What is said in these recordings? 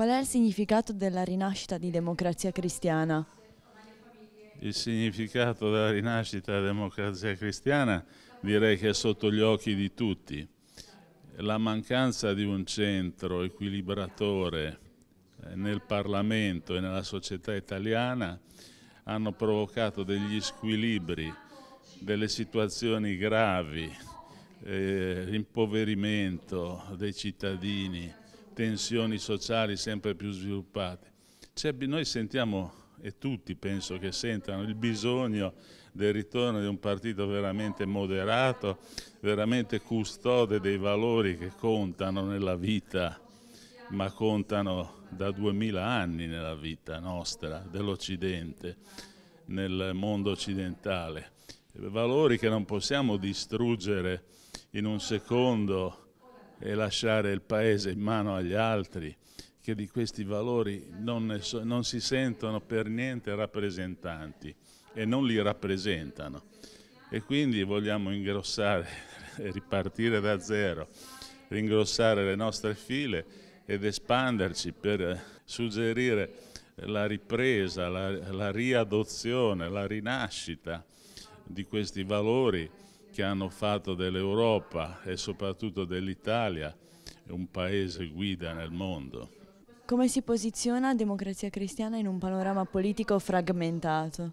Qual è il significato della rinascita di democrazia cristiana? Il significato della rinascita della democrazia cristiana direi che è sotto gli occhi di tutti. La mancanza di un centro equilibratore eh, nel Parlamento e nella società italiana hanno provocato degli squilibri, delle situazioni gravi, eh, l'impoverimento dei cittadini, tensioni sociali sempre più sviluppate. noi sentiamo, e tutti penso che sentano, il bisogno del ritorno di un partito veramente moderato, veramente custode dei valori che contano nella vita, ma contano da duemila anni nella vita nostra, dell'Occidente, nel mondo occidentale. Valori che non possiamo distruggere in un secondo, momento, e lasciare il paese in mano agli altri che di questi valori non, so, non si sentono per niente rappresentanti e non li rappresentano e quindi vogliamo ingrossare ripartire da zero, ringrossare le nostre file ed espanderci per suggerire la ripresa, la, la riadozione, la rinascita di questi valori che hanno fatto dell'Europa e soprattutto dell'Italia un paese guida nel mondo. Come si posiziona la Democrazia Cristiana in un panorama politico fragmentato?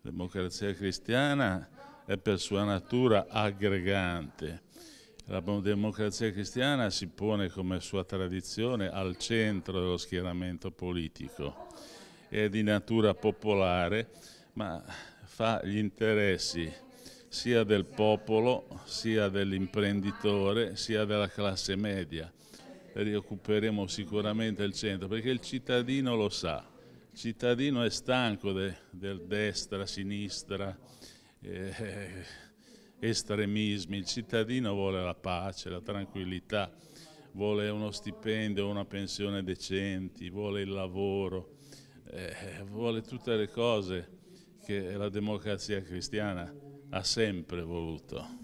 Democrazia Cristiana è per sua natura aggregante. La democrazia cristiana si pone come sua tradizione al centro dello schieramento politico. È di natura popolare, ma fa gli interessi sia del popolo, sia dell'imprenditore, sia della classe media. Rioccuperemo sicuramente il centro perché il cittadino lo sa, il cittadino è stanco de, del destra, sinistra, eh, estremismi, il cittadino vuole la pace, la tranquillità, vuole uno stipendio, una pensione decenti, vuole il lavoro, eh, vuole tutte le cose che la democrazia cristiana ha ha sempre voluto